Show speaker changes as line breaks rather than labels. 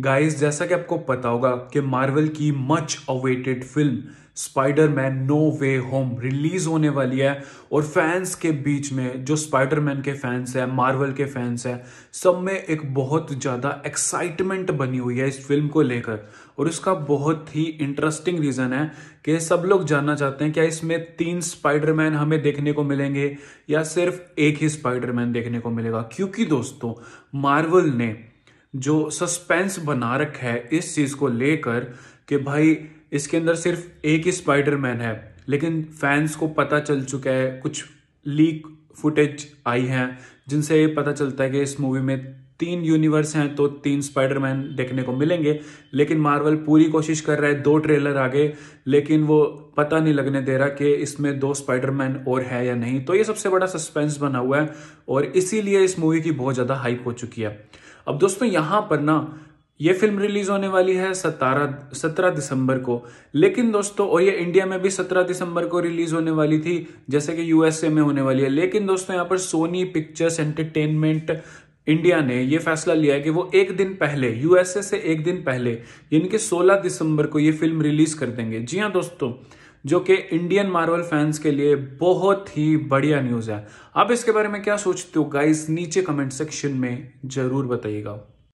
guys जैसा कि आपको पता होगा कि मार्वल की much awaited film Spider Man No Way Home release होने वाली है और फैंस के बीच में जो स्पाइडर मैन के फैंस हैं मार्वल के फैंस हैं सब में एक बहुत ज़्यादा एक्साइटमेंट बनी हुई है इस फिल्म को लेकर और इसका बहुत ही इंटरेस्टिंग रीज़न है कि सब लोग जानना चाहते हैं क्या इसमें तीन स्पाइडर मैन हमें देखने को मिलेंगे या सिर्फ एक ही स्पाइडर मैन देखने को मिलेगा क्योंकि दोस्तों मार्वल ने जो सस्पेंस बना रखा है इस चीज़ को लेकर कि भाई इसके अंदर सिर्फ एक ही स्पाइडरमैन है लेकिन फैंस को पता चल चुका है कुछ लीक फुटेज आई हैं जिनसे ये पता चलता है कि इस मूवी में तीन यूनिवर्स हैं तो तीन स्पाइडरमैन देखने को मिलेंगे लेकिन मार्वल पूरी कोशिश कर रहा है दो ट्रेलर आगे लेकिन वो पता नहीं लगने दे रहा कि इसमें दो स्पाइडरमैन और है या नहीं तो ये सबसे बड़ा सस्पेंस बना हुआ है और इसीलिए इस मूवी की बहुत ज़्यादा हाइप हो चुकी है अब दोस्तों यहां पर ना ये फिल्म रिलीज होने वाली है सतारा सत्रह दिसंबर को लेकिन दोस्तों और ये इंडिया में भी सत्रह दिसंबर को रिलीज होने वाली थी जैसे कि यूएसए में होने वाली है लेकिन दोस्तों यहाँ पर सोनी पिक्चर्स एंटरटेनमेंट इंडिया ने यह फैसला लिया है कि वो एक दिन पहले यूएसए से एक दिन पहले यानी कि 16 दिसंबर को ये फिल्म रिलीज कर देंगे जी हाँ दोस्तों जो कि इंडियन मार्वल फैंस के लिए बहुत ही बढ़िया न्यूज़ है आप इसके बारे में क्या सोचते हो गाइस नीचे कमेंट सेक्शन में ज़रूर बताइएगा